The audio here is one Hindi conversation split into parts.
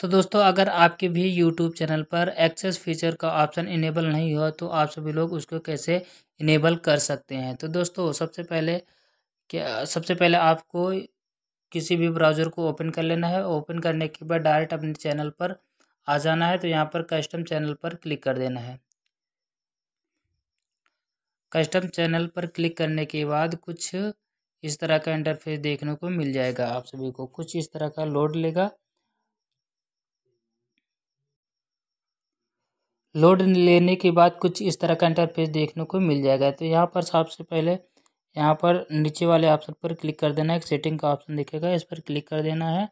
तो दोस्तों अगर आपके भी यूट्यूब चैनल पर एक्सेस फीचर का ऑप्शन इनेबल नहीं हो तो आप सभी लोग उसको कैसे इनेबल कर सकते हैं तो दोस्तों सबसे पहले क्या सबसे पहले आपको किसी भी ब्राउज़र को ओपन कर लेना है ओपन करने के बाद डायरेक्ट अपने चैनल पर आ जाना है तो यहाँ पर कस्टम चैनल पर क्लिक कर देना है कस्टम चैनल पर क्लिक करने के बाद कुछ इस तरह का इंटरफेस देखने को मिल जाएगा आप सभी को कुछ इस तरह का लोड लेगा लोड लेने के बाद कुछ इस तरह का इंटरफेस देखने को मिल जाएगा तो यहाँ पर सबसे पहले यहाँ पर नीचे वाले ऑप्शन पर क्लिक कर देना है एक सेटिंग का ऑप्शन दिखेगा इस पर क्लिक कर देना है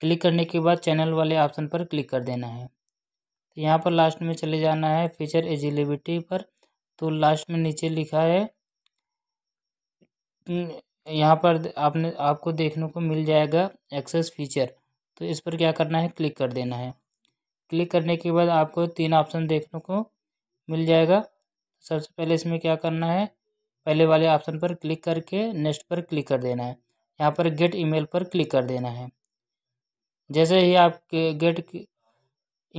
क्लिक करने के बाद चैनल वाले ऑप्शन पर क्लिक कर देना है तो यहाँ पर लास्ट में चले जाना है फीचर एजिलिबिटी पर तो लास्ट में नीचे लिखा है हम्म, यहाँ पर आपने आपको देखने को मिल जाएगा एक्सेस फीचर तो इस पर क्या करना है क्लिक कर देना है क्लिक करने के बाद आपको तीन ऑप्शन देखने को मिल जाएगा सबसे पहले इसमें क्या करना है पहले वाले ऑप्शन पर क्लिक करके नेक्स्ट पर क्लिक कर देना है यहाँ पर गेट ईमेल पर क्लिक कर देना है जैसे ही आप गेट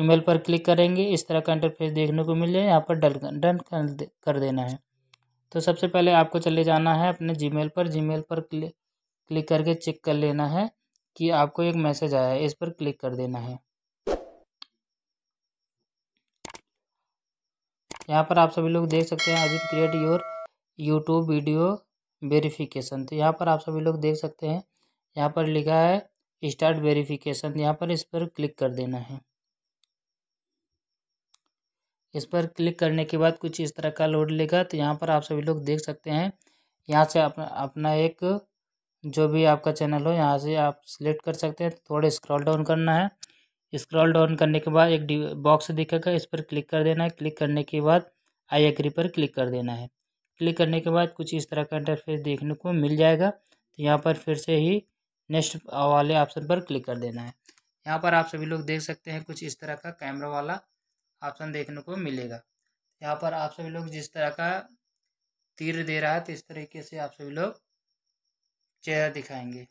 ईमेल पर क्लिक करेंगे इस तरह का इंटरफेस देखने को मिल जाए यहाँ पर डल डन कर देना है तो सबसे पहले आपको चले जाना है अपने जीमेल पर जीमेल पर क्लिक क्लिक करके चेक कर लेना है कि आपको एक मैसेज आया है इस पर क्लिक कर देना है यहाँ पर आप सभी लोग देख सकते हैं how create your YouTube video verification तो यहाँ पर आप सभी लोग देख सकते हैं यहाँ पर लिखा है स्टार्ट वेरिफिकेशन तो यहाँ पर इस पर क्लिक कर देना है इस पर क्लिक करने के बाद कुछ इस तरह का लोड लेगा तो यहाँ पर आप सभी लोग देख सकते हैं यहाँ से अपना अपना एक जो भी आपका चैनल हो यहाँ से आप सिलेक्ट कर सकते हैं तो थोड़े स्क्रॉल डाउन करना है स्क्रॉल डाउन करने के बाद एक बॉक्स दिखेगा इस पर क्लिक कर देना है क्लिक करने के बाद आई एग्री पर क्लिक कर देना है क्लिक करने के बाद कुछ इस तरह का इंटरफेस देखने को मिल जाएगा तो यहाँ पर फिर से ही नेक्स्ट वाले ऑप्शन पर क्लिक कर देना है यहाँ पर आप सभी लोग देख सकते हैं कुछ इस तरह का कैमरा वाला ऑप्शन देखने को मिलेगा यहाँ पर आप सभी लोग जिस तरह का तीर दे रहा है तो इस तरीके से आप सभी लोग चेहरा दिखाएंगे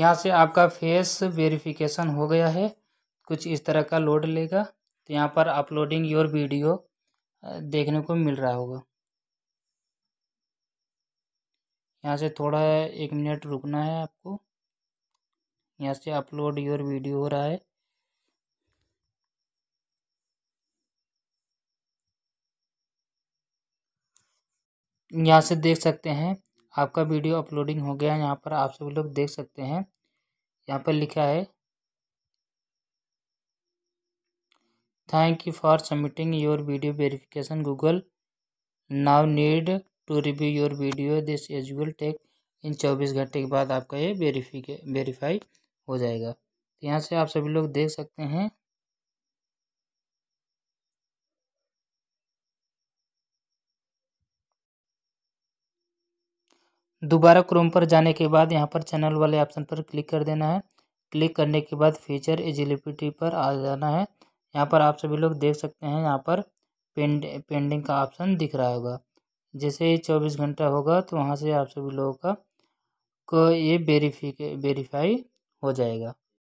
यहाँ से आपका फेस वेरिफिकेशन हो गया है कुछ इस तरह का लोड लेगा तो यहाँ पर अपलोडिंग योर वीडियो देखने को मिल रहा होगा यहाँ से थोड़ा एक मिनट रुकना है आपको यहाँ से अपलोड योर वीडियो हो रहा है यहाँ से देख सकते हैं आपका वीडियो अपलोडिंग हो गया है यहाँ पर आप सभी लोग देख सकते हैं यहाँ पर लिखा है thank you for submitting your video verification Google now need to review your video this age will take in चौबीस घंटे के बाद आपका ये वेरीफिके वेरीफाई हो जाएगा तो यहाँ से आप सभी लोग देख सकते हैं दोबारा क्रोम पर जाने के बाद यहाँ पर चैनल वाले ऑप्शन पर क्लिक कर देना है क्लिक करने के बाद फीचर एजिलिबिलिटी पर आ जाना है यहाँ पर आप सभी लोग देख सकते हैं यहाँ पर पेंड पेंडिंग का ऑप्शन दिख रहा होगा जैसे ही चौबीस घंटा होगा तो वहाँ से आप सभी लोगों का को ये वेरीफिक वेरीफाई हो जाएगा